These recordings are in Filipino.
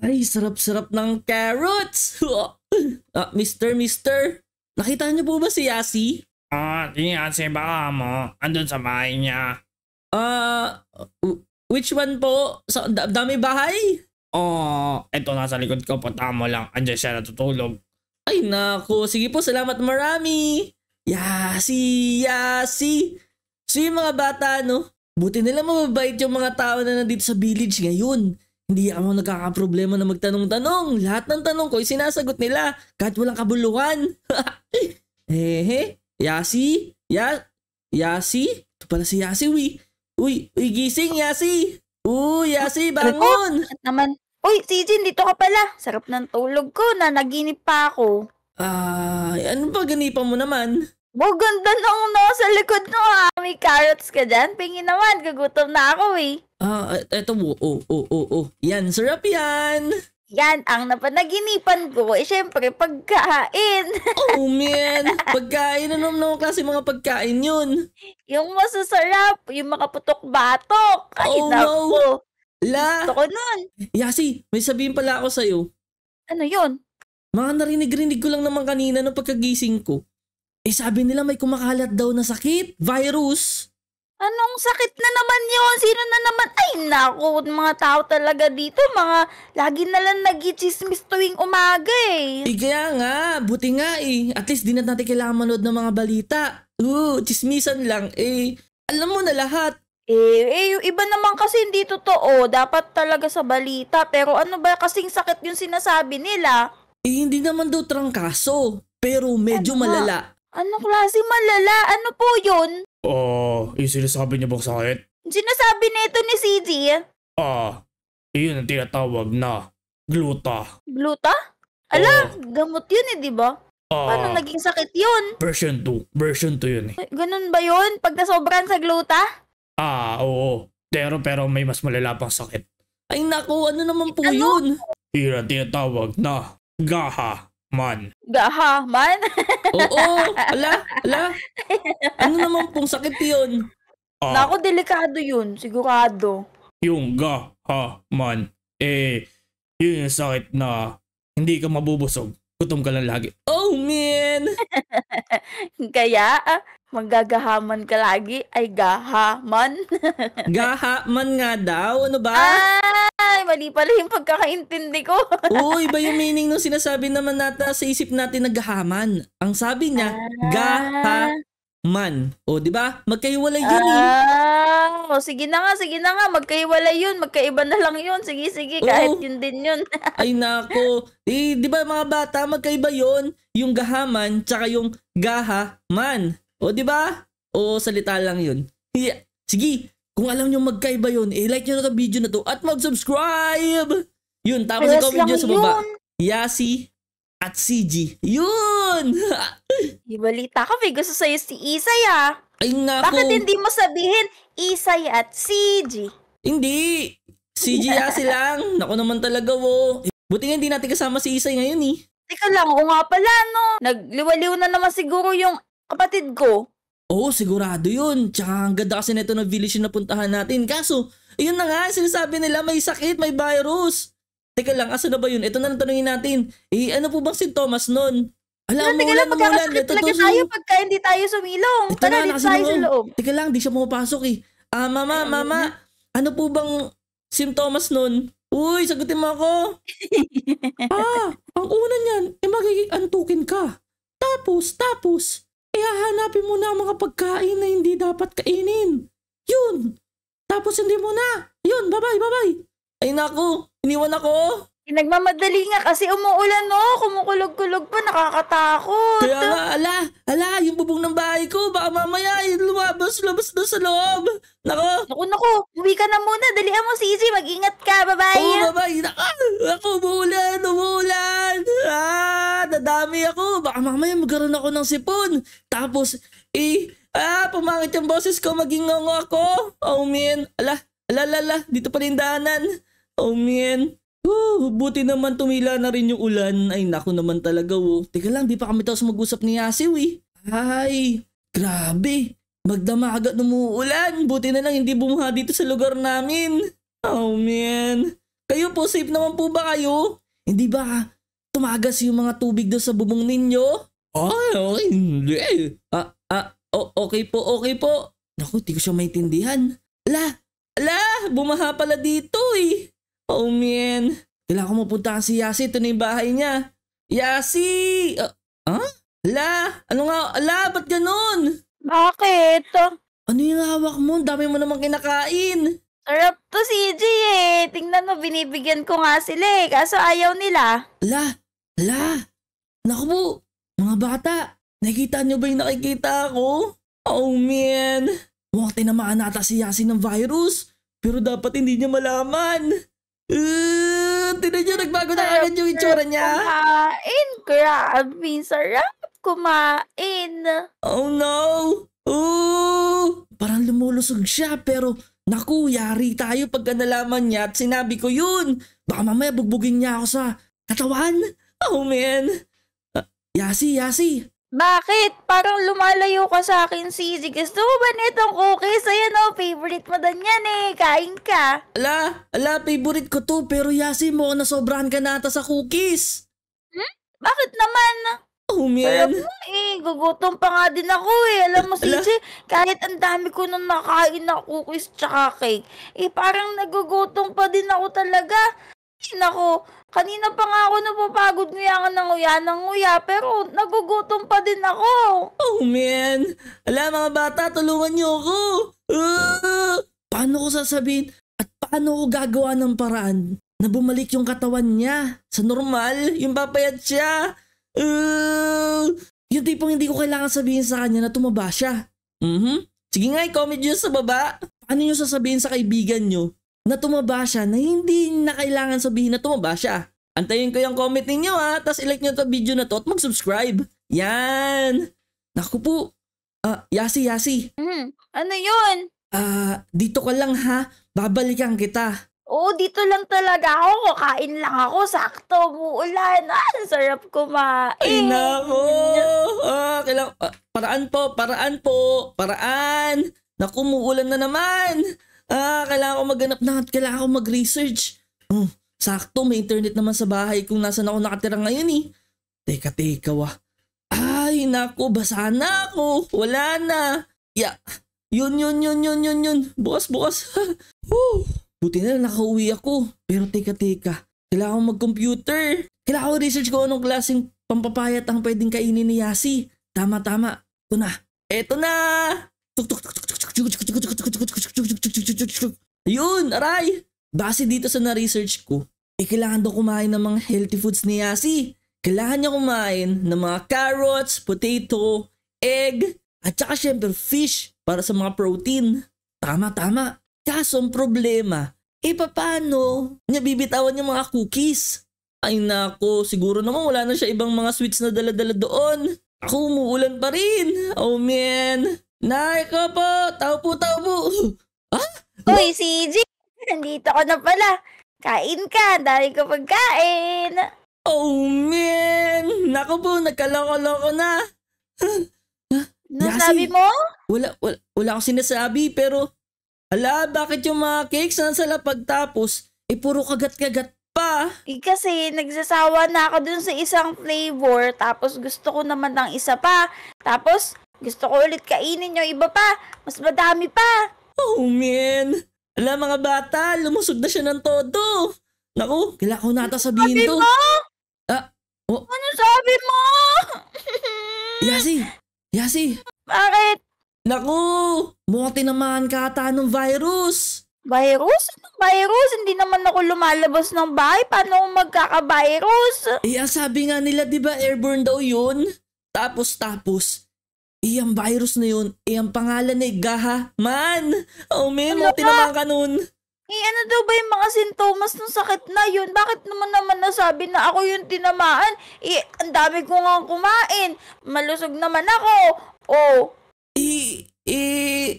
Ay, sarap-sarap ng carrots! ah, mister, mister, nakita niyo po ba si Yasi? Ah, uh, si Yasi baka mo, andun sa bahay niya. Ah, uh, which one po? Sa da- dami bahay? Oh, eto nasa likod ko, punta mo lang, andyan siya natutulog. Ay nako, sige po, salamat marami! Yasi, yasi! So yung mga bata, no? Buti nila mababait yung mga tao na nandito sa village ngayon. Hindi ako nagkakaproblema na magtanong-tanong. Lahat ng tanong ko ay sinasagot nila kahit walang kabuluhan. Hehe, Yasi? Ya Yasi? Ito pala si Yasi, uy. Uy, uy gising, Yasi. Uy, Yasi, bangon. Oh, naman. Uy, si dito ka pala. Sarap ng tulog ko na naginip pa ako. Ah, uh, ano pa ganipan mo naman? Maganda nung nasa likod ko ah. May carrots ka dyan. Pingin naman, gagutom na ako eh. Ah, eto mo. Oh, oh, oh, oh. Yan, sarap yan! Yan ang napanaginipan ko. Eh, syempre, pagkain. oh, man. Pagkain. Ano naman klase mga pagkain yun? Yung masasarap. Yung makaputok-batok. Ay, oh, naku. No. La. Gusto ko nun. Yasi, may sabihin pala ako sa'yo. Ano yun? Mga narinig-rinig ko lang naman kanina ng pagkagising ko. Eh, sabi nila may kumakalat daw na sakit. Virus. Anong sakit na naman yon? Sino na naman? Ay, naku, mga tao talaga dito, mga lagi na lang nagichismis tuwing umaga eh. Eh, kaya nga, buti nga eh. At least di na natin kailangan manood ng mga balita. Oo, chismisan lang eh. Alam mo na lahat. Eh, eh, yung iba naman kasi hindi totoo. Dapat talaga sa balita. Pero ano ba kasing sakit yung sinasabi nila? Eh, hindi naman daw trangkaso. Pero medyo ano? malala. Anong klase malala? Ano po yun? Oh, uh, yung sinasabi niya bang sakit? Sinasabi nito ni CJ? Ah, uh, yun ang tinatawag na gluta. Gluta? Ala, uh, gamot yun eh, di ba? Uh, Paano naging sakit yun? Version 2. Version 2 yun eh. Ganun ba yun? Pag nasobran sa gluta? Ah, oo. Pero pero may mas malalapang sakit. Ay nako, ano naman po ano? yun? Yun ang tinatawag na gaha man. Gaha man? Oo, ala, ala. Ano naman pong sakit yun? Ah, Nako, delikado yun. Sigurado. yung ga, ha, man. Eh, yun yung sakit na hindi ka mabubusog. Gutom ka lang lagi. Oh, man! Kaya, ah, magagahaman ka lagi ay gahaman. Gaha nga daw, ano ba? Ah! Ay, mali pala yung pagkakaintindi ko. Uy, ba yung meaning nung sinasabi naman nata sa isip natin naghahaman? Ang sabi niya, ah. gahaman. O, di ba? Magkaiwalay yun eh. ah. eh. O, sige na nga, sige na nga. Magkaiwalay yun. Magkaiba na lang yun. Sige, sige. Kahit Oo. yun din yun. Ay, nako. Eh, di ba mga bata, magkaiba yun. Yung gahaman, tsaka yung gahaman. O, di ba? O, salita lang yun. Yeah. Sige, kung alam nyo magkaiba yun, i eh, like nyo na itong video na to at mag-subscribe! Yun, tapos yes, i-comment nyo sa baba. Yasi at CG. Yun! Ibalita ka, may gusto sa'yo si Isay ah. Ay nga Bakit kung... hindi mo sabihin Isay at CG? Hindi! CG Yasi lang. Naku naman talaga wo. Buti nga hindi natin kasama si Isay ngayon eh. Teka lang, o nga pala no. Nagliwaliw na naman siguro yung kapatid ko. Oo, oh, sigurado yun. Tsaka ang ganda kasi nito na village yung napuntahan natin. Kaso, yun na nga, sinasabi nila may sakit, may virus. Teka lang, asa na ba yun? Ito na lang tanungin natin. Eh, ano po bang sintomas nun? Alam mo, wala, wala. Ito to tayo pagka hindi tayo sumilong. Ito Tara, na, tayo sa loob. Teka lang, di siya pumapasok eh. Ah, uh, mama, Ay, mama, na. ano po bang simptomas nun? Uy, sagutin mo ako. ah, ang una niyan, eh magiging antukin ka. Tapos, tapos, eh hanapin mo na ang mga pagkain na hindi dapat kainin. Yun! Tapos hindi mo na! Yun, bye-bye, bye-bye! Ay nako, iniwan ako! Nagmamadali nga kasi umuulan no, kumukulog-kulog pa, nakakatakot. Kaya nga, ala, ala, yung bubong ng bahay ko, baka mamaya eh, lumabas, lumabas na sa loob. Nako. Nako, naku, uwi ka na muna, Dali mo si Izzy, mag-ingat ka, bye-bye. Oo, oh, bye-bye. ako, umuulan, umuulan. Ah, nadami ako, baka mamaya magkaroon ako ng sipon. Tapos, eh, ah, pumangit yung boses ko, maging ngongo ako. Oh, man, ala, ala, ala, ala, dito pa rin daanan. Oh, man. Woo, buti naman tumila na rin yung ulan. Ay naku naman talaga oh. Teka lang, di pa kami tapos mag-usap ni Yasiw eh. Ay, grabe. Magdama agad ulan. Buti na lang hindi bumuha dito sa lugar namin. Oh man. Kayo po, safe naman po ba kayo? Hindi ba tumagas yung mga tubig doon sa bubong ninyo? Ay, okay. Hindi. Ah, ah, o- okay po, okay po. Naku, hindi ko siya maintindihan. Ala, ala, bumaha pala dito eh. Oh man, kailangan ko mapunta si Yasi. Ito na yung bahay niya. Yasi! Uh, huh? Ala, ano nga, ala, ba't ganun? Bakit? Ano yung hawak mo? Dami mo namang kinakain. Sarap to, CJ eh. Tingnan mo, binibigyan ko nga sila eh. Kaso ayaw nila. Ala, ala. Naku po, mga bata, nakita niyo ba yung nakikita ko? Oh man, mukhang tinamaan nata si Yasi ng virus. Pero dapat hindi niya malaman. Uh, tinan nyo, nagbago na agad yung itsura niya. Kumain, grabe. Sarap kumain. Oh no! Oh! Parang lumulusog siya pero naku, yari tayo pagka nalaman niya at sinabi ko yun. Baka mamaya bugbugin niya ako sa katawan. Oh man! Uh, yasi, Yasi, bakit? Parang lumalayo ka sa akin, Sisi. Gusto mo ba nitong cookies? Ayan o, oh, favorite mo dan yan eh. Kain ka. Ala, ala, favorite ko to. Pero Yasi mo, nasobrahan ka na ata sa cookies. Hmm? Bakit naman? Oh, man. Alam mo eh, gugutom pa nga din ako eh. Alam mo, eh, Sisi, kahit ang dami ko nang nakain na cookies tsaka cake, eh parang nagugutom pa din ako talaga. Nako, kanina pa nga ako napapagod nguyangan ng uya ng uya, pero nagugutom pa din ako. Oh man, ala mga bata tulungan niyo ako. Uh, paano ko sasabihin at paano ko gagawa ng paraan na bumalik yung katawan niya sa normal, yung papayat siya. Uh, yung tipong hindi ko kailangan sabihin sa kanya na tumaba siya. Mm-hmm. Sige nga, i-comment nyo sa baba. Paano nyo sasabihin sa kaibigan nyo na tumaba siya na hindi na kailangan sabihin na tumaba siya. Antayin ko yung comment ninyo ha, tapos ilike nyo to video na to at mag-subscribe. Yan! Naku po, uh, Yasi Yasi. Mm, ano yun? Ah, uh, dito ka lang ha, babalikan kita. Oo, oh, dito lang talaga ako. Kukain lang ako. Sakto, muulan. Ah, sarap kumain. Ay, nako. Ah, kailang, ah, paraan po, paraan po, paraan. Naku, muulan na naman. Ah, kailangan ko maganap na, at kailangan ko mag-research. Oh, sakto, may internet naman sa bahay kung nasan ako nakatira ngayon eh. Teka, teka wah. Ay, nako, basa na ako. Wala na. Ya, yeah. yun, yun, yun, yun, yun, yun. Bukas, bukas. Woo. Buti na nakauwi ako. Pero teka, teka. Kailangan ko mag-computer. Kailangan ko research ko anong klaseng pampapayat ang pwedeng kainin ni Yasi. Tama, tama. Ito na. Eto na! Tuk, tuk, tuk, tuk, tuk. Yun, aray! Base dito sa na-research ko, eh kailangan daw kumain ng mga healthy foods ni Yasi. Kailangan niya kumain ng mga carrots, potato, egg, at saka syempre fish para sa mga protein. Tama, tama. Kaso ang problema, eh paano niya bibitawan yung mga cookies? Ay nako, siguro naman wala na siya ibang mga sweets na dala-dala doon. Ako umuulan pa rin. Oh man. Nay, ko po! Tao po, tao po! Ha? Ah! Uy, CJ! Nandito ko na pala. Kain ka, dami ko pagkain. Oh, man! Nako po, nagkaloko-loko na. Ano sabi mo? Wala, wala, wala akong sinasabi, pero ala, bakit yung mga cakes na sala pagtapos, eh puro kagat-kagat pa? Eh kasi nagsasawa na ako dun sa isang flavor, tapos gusto ko naman ng isa pa. Tapos gusto ko ulit kainin yung iba pa. Mas madami pa. Oh, man. Alam, mga bata, lumusog na siya ng todo. Naku, kailangan ko nata sabihin sabi to. Mo? Ah, oh. Ano sabi mo? Yasi! Yasi! Bakit? Naku! Mukhang naman ka ata ng virus! Virus? Anong virus? Hindi naman ako lumalabas ng bahay. Paano ako magkaka-virus? Eh, sabi nga nila, di ba airborne daw yun? Tapos, tapos, Iyang eh, virus na yun. iyang eh, pangalan ay eh, Gaha. Man! Oh, man, ano oh, tinamaan ka nun. Eh, ano daw ba yung mga sintomas ng sakit na yun? Bakit naman naman nasabi na ako yung tinamaan? Eh, ang dami ko nga kumain. Malusog naman ako. Oh. Eh, eh,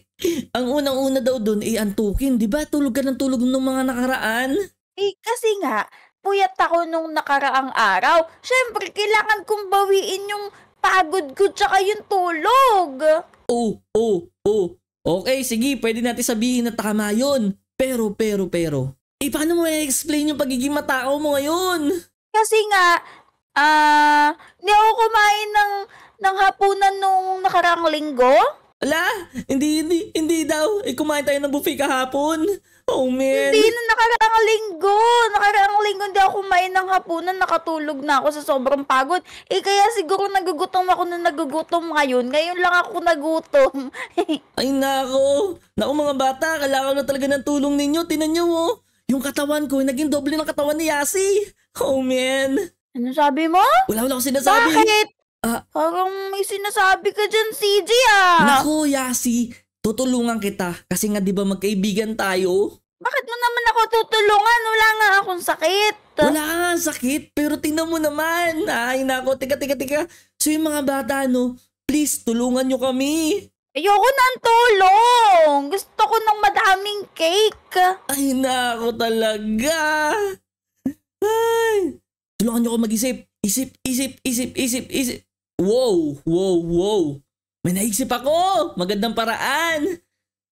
ang unang-una daw dun, eh, antukin. Di ba? Tulog ka ng tulog ng mga nakaraan. Eh, kasi nga, puyat ako nung nakaraang araw. Siyempre, kailangan kong bawiin yung Pagod ko tsaka yung tulog. Oh, oh, oh. Okay, sige, pwede natin sabihin na tama yun. Pero, pero, pero. Eh, paano mo i-explain yung pagiging matao mo ngayon? Kasi nga, ah, uh, hindi ako kumain ng, ng hapunan nung nakarang linggo. Ala, hindi, hindi, hindi daw. Eh, kumain tayo ng buffet kahapon. Oh, man. Hindi, na, nakaraang linggo. Nakaraang linggo, hindi ako kumain ng hapunan. Nakatulog na ako sa sobrang pagod. Eh, kaya siguro nagugutom ako nung nagugutom ngayon. Ngayon lang ako nagutom. Ay, nako. Nako, mga bata. Kailangan na talaga ng tulong ninyo. Tinan nyo, oh. Yung katawan ko, naging doble ng katawan ni Yasi. Oh, man. Ano sabi mo? Wala, wala akong sinasabi. Bakit? Ah, Parang may sinasabi ka dyan, CJ, ah. Nako, Yasi tutulungan kita kasi nga 'di ba magkaibigan tayo? Bakit mo naman ako tutulungan? Wala nga akong sakit. Wala nga sakit, pero tingnan mo naman. Ay nako, tika tika tika. So yung mga bata no, please tulungan nyo kami. Ayoko ng tulong. Gusto ko ng madaming cake. Ay nako talaga. Ay. Tulungan nyo ako mag-isip. Isip, isip, isip, isip, isip. Wow, wow, wow. May naisip ako! Magandang paraan!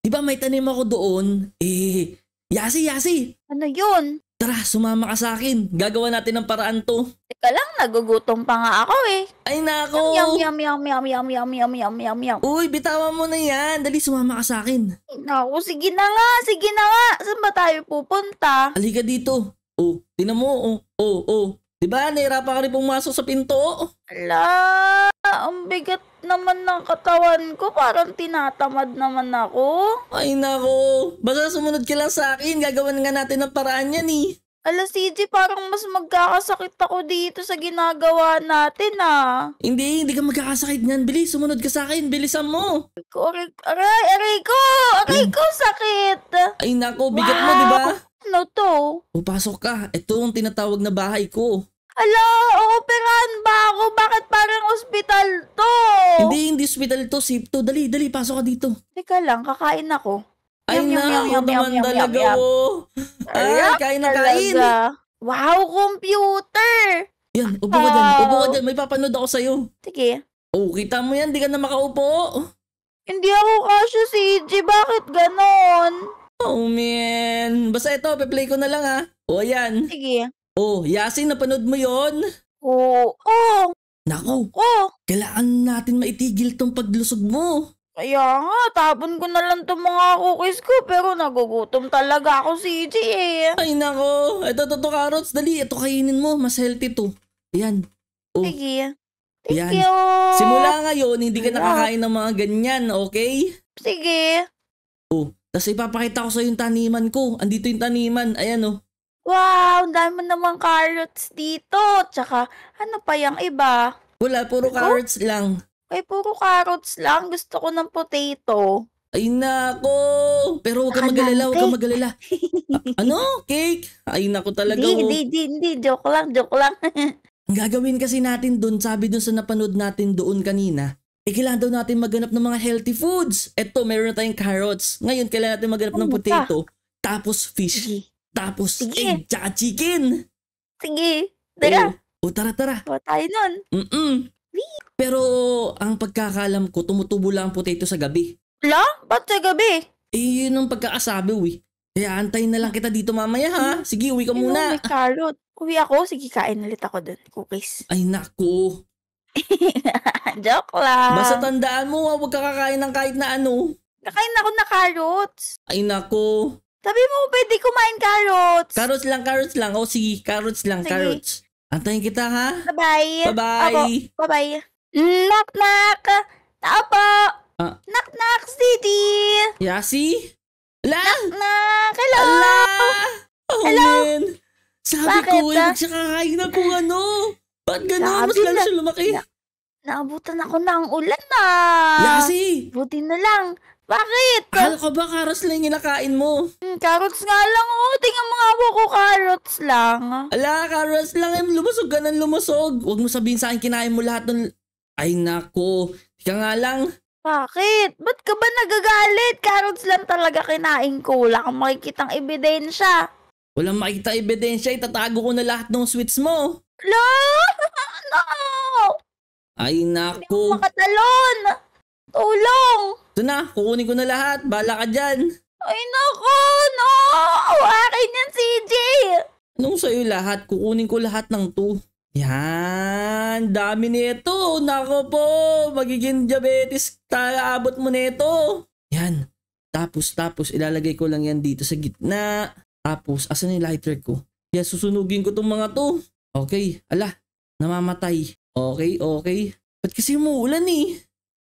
Di ba may tanim ako doon? Eh, yasi, yasi! Ano yun? Tara, sumama ka sa akin. Gagawa natin ng paraan to. Teka lang, nagugutom pa nga ako eh. Ay nako! Yum, yum, yum, yum, yum, yum, yum, yum, yum, yum. Uy, bitawan mo na yan. Dali, sumama ka sa akin. Ay, Naku, sige na nga, sige na nga. Saan ba tayo pupunta? Halika dito. Oh, tinan mo. Oh, oh, oh. Di ba? Nahirapan ka rin pumasok sa pinto. Ala, ang bigat naman ng katawan ko. Parang tinatamad naman ako. Ay nako, basta sumunod ka lang sa akin. Gagawin nga natin ng paraan yan eh. Ala CJ, parang mas magkakasakit ako dito sa ginagawa natin ah. Hindi, hindi ka magkakasakit niyan. Bilis, sumunod ka sa akin. Bilisan mo. Aray, aray, aray ko! Aray ko, sakit! Ay nako, bigat wow. mo, di ba? Ano to? Upasok ka. Ito yung tinatawag na bahay ko. Hello, ooperahan ba ako? Bakit parang ospital to? Hindi, hindi ospital to. Safe to. Dali, dali. Pasok ka dito. Teka lang, kakain ako. Ay, yum, na, yum, yum, naman yum, talaga yum, oh. Ay, kain na kain. Wow, computer! Yan, upo ka dyan. Upo ka dyan. May papanood ako sa'yo. Sige. Oh, kita mo yan. Di ka na makaupo. Hindi ako kasyo si EJ. Bakit ganon? Oh man. Basta ito, pe-play ko na lang ha. O ayan. Sige. Oh, Yasin, napanood mo yon? Oo. Oo. Oh. Nako. Oo. Oh. Kailangan natin maitigil tong paglusog mo. Kaya nga, tapon ko na lang itong mga cookies ko pero nagugutom talaga ako, CJ eh. Ay nako, ito toto to carrots, dali, ito kainin mo, mas healthy to. Ayan. Oh. Sige. Thank Ayan. you. Simula ngayon, hindi ka nakakain ng mga ganyan, okay? Sige. Oh, tapos ipapakita ko sa yung taniman ko. Andito yung taniman. Ayan oh. Wow, ang dami naman carrots dito. Tsaka ano pa yung iba? Wala, puro carrots oh? lang. Ay, puro carrots lang. Gusto ko ng potato. Ay nako! Pero huwag ka magalala, huwag ka magalala. ano? Cake? Ay nako talaga. Hindi, oh. hindi, hindi, hindi. Joke lang, joke lang. Ang gagawin kasi natin doon, sabi doon sa napanood natin doon kanina, eh kailangan daw natin maganap ng mga healthy foods. Eto, meron na tayong carrots. Ngayon, kailangan natin maghanap ng ano potato, tapos fish, Sige. tapos Sige. egg, tsaka chicken. Sige, tara. O, o tara, tara. O tayo nun. Mm-mm. Pero ang pagkakalam ko, tumutubo lang ang potato sa gabi. La? Ba't sa gabi? Eh, yun ang pagkakasabi, we. Kaya antayin na lang kita dito mamaya, ha? Hmm. Sige, uwi ka Ayun, muna. May carrot. Uwi ako, sige kain ulit ako dun. Cookies. Ay, nako. Joke lang. Basta tandaan mo, ah, huwag ka kakain ng kahit na ano. Nakain ako na carrots. Ay nako. Sabi mo, pwede kumain carrots. Carrots lang, carrots lang. O oh, sige, carrots lang, sige. carrots. Antayin kita ha. Bye-bye. Bye-bye. Ako, bye-bye. Knock, knock. Tao po. Ah. Knock, knock, City. Yasi? Ala? Knock, knock. Hello. Ala. Oh, Hello. Man. Sabi Bakit, ko, eh, ah? kakain na kung ano. Ba't ganun? Mas lang siya lumaki. Na, naabutan ako ng ulan na. Lassie! Buti na lang. Bakit? Kala ko ba carrots lang nilakain mo? Hmm, carrots nga lang. Oo, oh. tingnan mga abo ko carrots lang. Ala, carrots lang. Eh, lumusog ka ng lumusog. Huwag mo sabihin sa akin kinain mo lahat ng... Ay, nako. Ika nga lang. Bakit? Ba't ka ba nagagalit? Carrots lang talaga kinain ko. Wala kang makikitang ebidensya. Wala makita ebidensya, itatago ko na lahat ng sweets mo. No! No! Ay Hindi ako nako. makatalon! Tulong! Ito na, kukunin ko na lahat. Bala ka dyan. Ay naku! No! Akin yan, CJ! Anong sa'yo lahat? Kukunin ko lahat ng two. Yan, dami nito. Nako po, magiging diabetes. Talaabot mo nito. Yan. Tapos, tapos, ilalagay ko lang yan dito sa gitna. Tapos, asan yung lighter ko? yes, susunugin ko tong mga to. Okay, ala, namamatay. Okay, okay. Ba't kasi umuulan eh?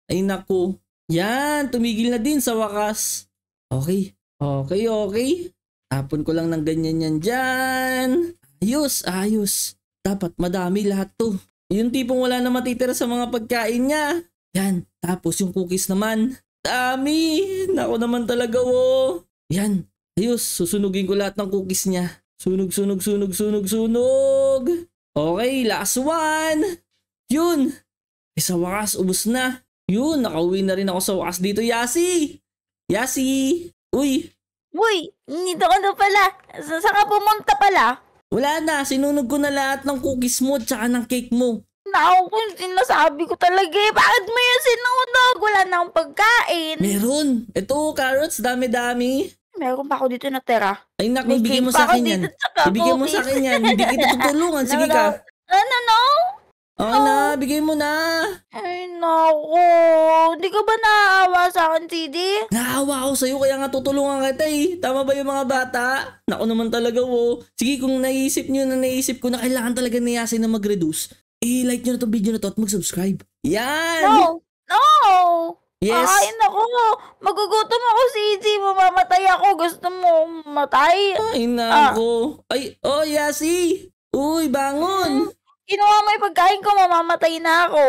Ay naku. Yan, tumigil na din sa wakas. Okay, okay, okay. Tapon ko lang ng ganyan yan dyan. Ayos, ayos. Dapat madami lahat to. Yung tipong wala na matitira sa mga pagkain niya. Yan, tapos yung cookies naman. Dami! Nako naman talaga, wo. Oh. Yan, Ayos, susunugin ko lahat ng cookies niya. Sunog, sunog, sunog, sunog, sunog. Okay, last one. Yun. Eh, sa wakas, ubos na. Yun, nakauwi na rin ako sa wakas dito, Yasi. Yasi. Uy. Uy, nito ka na pala. Sa saan pumunta pala? Wala na, sinunog ko na lahat ng cookies mo tsaka ng cake mo. Naku, kung sinasabi ko talaga eh, bakit mo yung sinunog? Wala na akong pagkain. Meron. Ito, carrots, dami-dami. Meron pa ako dito na tera. Ay, naku, ibigay mo sa akin yan. Ibigay mo sa akin yan. Hindi kita tutulungan. Sige ka. Ano, no, ano, no? Oo oh, na, bigay mo na. Ay, naku. Hindi ka ba naaawa sa akin, CD? Naawa ako sa'yo, kaya nga tutulungan kita eh. Tama ba yung mga bata? Naku naman talaga, wo. Oh. Sige, kung naisip nyo na naisip ko na kailangan talaga ni Yasin na mag-reduce, i-like eh, nyo na tong video na to at mag-subscribe. Yan! No! No! Yes. Ay, nako. Magugutom ako, CJ. Mamamatay ako. Gusto mo matay? Ay, nako. Ah. Ay, oh, Yasi. Uy, bangon. Hmm. Kinuha mo yung pagkain ko. Mamamatay na ako.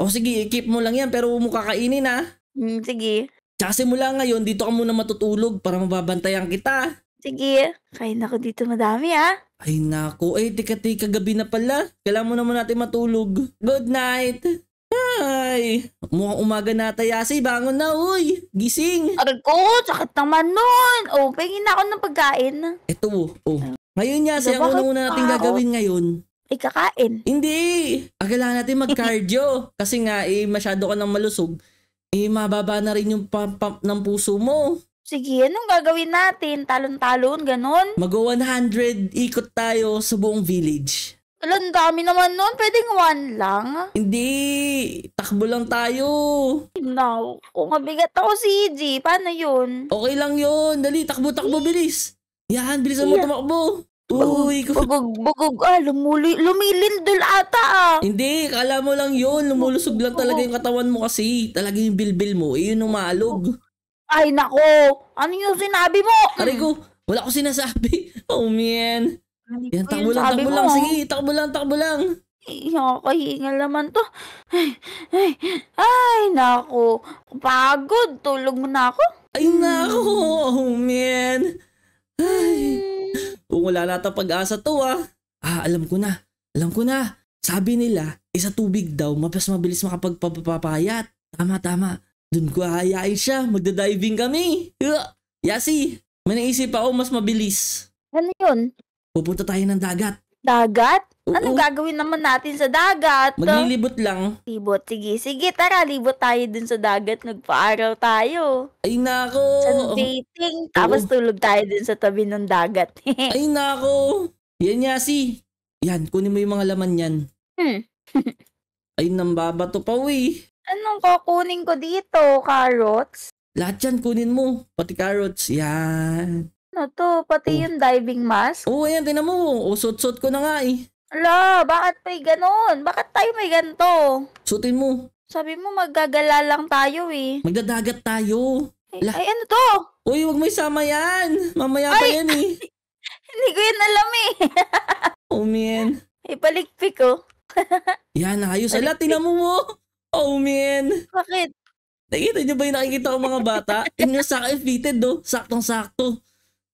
Oh, sige. Keep mo lang yan. Pero huwag mo kakainin, ha? Ah. Hmm, sige. Tsaka simula ngayon, dito ka muna matutulog para mababantayan kita. Sige. Kain ako dito madami, ha? Ah. Ay, nako. Ay, tika-tika gabi na pala. Kailangan mo naman natin matulog. Good night. Ay, mukhang umaga na tayasi. Bangon na, uy. Gising. Aray ko, sakit naman nun. O, oh, pahingin na ako ng pagkain. Ito, oh. Ngayon niya, siya ano, ang una natin gagawin ngayon. Ay, oh, kakain. Hindi. Ang kailangan natin mag-cardio. kasi nga, eh, masyado ka nang malusog. Eh, mababa na rin yung pump, pump ng puso mo. Sige, anong gagawin natin? Talon-talon, ganun? Mag-100 ikot tayo sa buong village. Alam, dami naman nun. Pwedeng one lang. Hindi. Takbo lang tayo. No. Kung mabigat ako si EG, paano yun? Okay lang yun. Dali, takbo, takbo, bilis. Yan, bilisan mo yeah. tumakbo. Uy, bugog, bugog, bugog, ah, lumuli, lumilindol ata ah. Hindi, kala mo lang yun, lumulusog lang talaga yung katawan mo kasi. Talaga yung bilbil mo, eh, yun umalog. Ay, nako, ano yung sinabi mo? Aray ko, wala ko sinasabi. Oh, man. Hindi Yan, ko takbo lang, takbo lang. Oh. Sige, takbo lang, takbo lang. Nakakahinga naman to. Ay, ay, ay, naku. Pagod. Tulog mo na ako. Ay, nako. Hmm. Oh, man. Ay. Hmm. Kung wala na pag-asa to, ah. Ah, alam ko na. Alam ko na. Sabi nila, isa eh, tubig daw, mapas mabilis makapagpapapayat. Tama, tama. Doon ko hahayain siya. Magda-diving kami. Yasi, may naisip ako mas mabilis. Ano yun? Pupunta tayo ng dagat. Dagat? Ano gagawin naman natin sa dagat? Ah? Maglilibot lang. Libot. Sige, sige. Tara, libot tayo dun sa dagat. Nagpa-araw tayo. Ay nako. Sunbathing. Tapos tulog tayo dun sa tabi ng dagat. Ay nako. Yan nga si. Yan, kunin mo yung mga laman yan. Hmm. Ay, nambabato pa uwi. Anong kukunin ko dito? Carrots? Lahat yan, kunin mo. Pati carrots. Yan na to, pati oh. yung diving mask. Oo, oh, ayan, tinan mo. Oh, Usot-sot ko na nga eh. Ala, bakit may ganon? Bakit tayo may ganito? Sutin mo. Sabi mo maggagala lang tayo eh. Magdadagat tayo. Eh, ay, ay ano to? Uy, wag mo isama yan. Mamaya ay! pa yan eh. Hindi ko yan alam eh. oh man. Ipalikpik eh, oh. yan, ayos. Ala, tinan mo mo. Oh. oh man. Bakit? Nakita niyo ba yung nakikita ko mga bata? Yung nga sa fitted do. Oh. Saktong-sakto.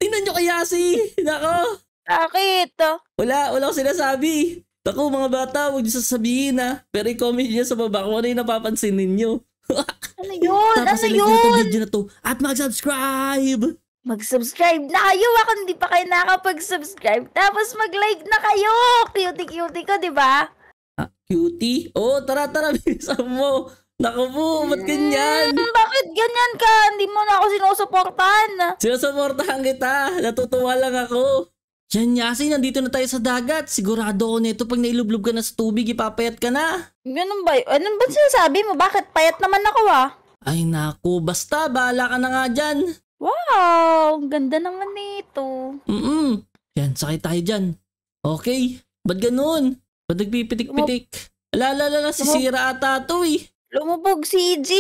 Tingnan nyo kaya si. Nako. Bakit? Wala, wala akong sinasabi. Naku, mga bata, huwag nyo sasabihin ha. Pero i-comment nyo sa baba kung ano yung napapansin ninyo. ano yun? Tapos ano yun? Tapos video na to. At mag-subscribe! Mag-subscribe na kayo Ako hindi pa kayo nakapag-subscribe. Tapos mag-like na kayo. Cutie-cutie ko, di ba? Ah, cutie? Oo, oh, tara, tara, bilisan mo. Naku po, ba't hmm, ganyan? Hmm, bakit ganyan ka? Hindi mo na ako sinusuportahan. Sinusuportahan kita. Natutuwa lang ako. Yan, Yasi, nandito na tayo sa dagat. Sigurado ako nito pag nailublob ka na sa tubig, ipapayat ka na. Ganun ba? Anong ba sinasabi mo? Bakit? Payat naman ako ah. Ay naku, basta, bahala ka na nga dyan. Wow, ganda naman nito. Mm-mm. Yan, sakay tayo dyan. Okay, ba't ganun? Ba't nagpipitik-pitik? Alala, alala, sisira ata to eh. Lumubog si EJ!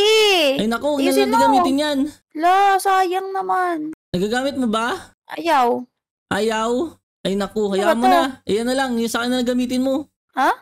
Ay naku, huwag na gamitin yan. La, sayang naman. Nagagamit mo ba? Ayaw. Ayaw? Ay naku, ano hayaan mo na. Ayan na lang, yung sa akin na gamitin mo. Ha?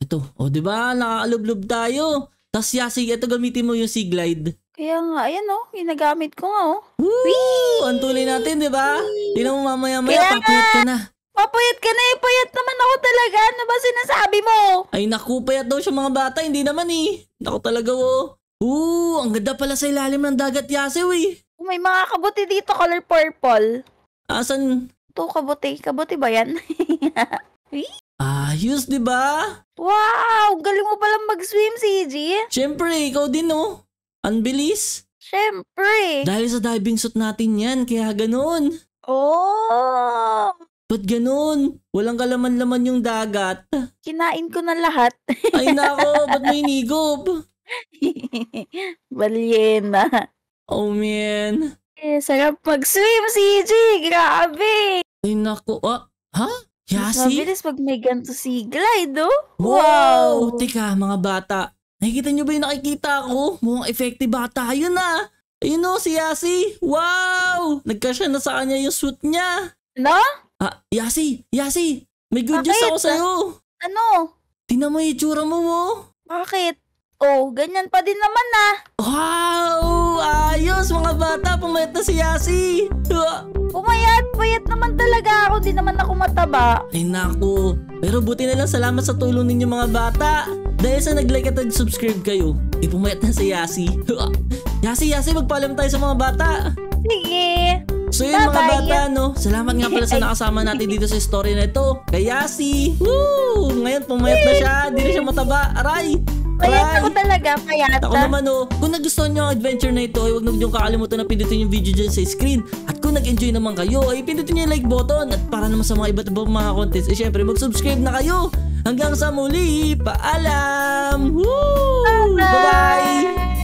Ito, o oh, di ba? Nakakalublub tayo. Tapos yasi, ito gamitin mo yung sea glide. Kaya nga, ayan o, oh, ginagamit ko nga o. Oh. Woo! Wee! natin, di ba? Tingnan mo mamaya-maya, papuyat ka na. Papuyat ka na eh, payat naman ako talaga. Ano ba sinasabi mo? Ay naku, payat daw siya mga bata, hindi naman eh. Nako talaga wo. Oh. Oo, ang ganda pala sa ilalim ng dagat Yasew eh. Oh, may mga kabuti dito, color purple. Asan? Ito, kabuti. Kabuti ba yan? Ayos, di ba? Wow! Galing mo palang mag-swim, CG. Siyempre, ikaw din, oh. Ang bilis. Siyempre. Dahil sa diving suit natin yan, kaya ganoon. Oh! Ba't ganun? Walang kalaman-laman yung dagat. Kinain ko na lahat. Ay nako, ba't mo inigob? Balyena. Oh man. Eh, sarap mag-swim, CJ! Grabe! Ay nako, ah, ha? Yasi? Mas mabilis pag may ganto si Glide, oh. Wow! wow! Teka, mga bata. Nakikita nyo ba yung nakikita ko? Mukhang effective bata yun ah. Ayun o, oh, si Yasi. Wow! Nagka siya na sa kanya yung suit niya. No? Ah, Yasi! Yasi! May good Bakit? news ako sa'yo! Ano? Tingnan mo itsura mo, oh! Bakit? Oh, ganyan pa din naman na. Ah. Wow! Ayos mga bata! Pumayat na si Yasi! Ah. Pumayat! Payat naman talaga ako. Di naman ako mataba. Ay naku! Pero buti na lang salamat sa tulong ninyo mga bata. Dahil sa nag-like at nag-subscribe kayo, ipumayat na si Yasi. Ah. Yasi, Yasi, magpaalam tayo sa mga bata. Sige. So yun mga bata, no? Salamat nga pala sa nakasama natin dito sa story na ito. Kaya si, woo! Ngayon pumayat na siya. Hindi na siya mataba. Aray! Payat ako talaga, payat. Ako naman oh. Kung nagustuhan nyo ang adventure na ito, ay huwag na nyo kakalimutan na pindutin yung video dyan sa screen. At kung nag-enjoy naman kayo, ay pindutin nyo yung like button. At para naman sa mga iba't ibang mga contents, ay syempre mag-subscribe na kayo. Hanggang sa muli, paalam! Woo! Bye-bye!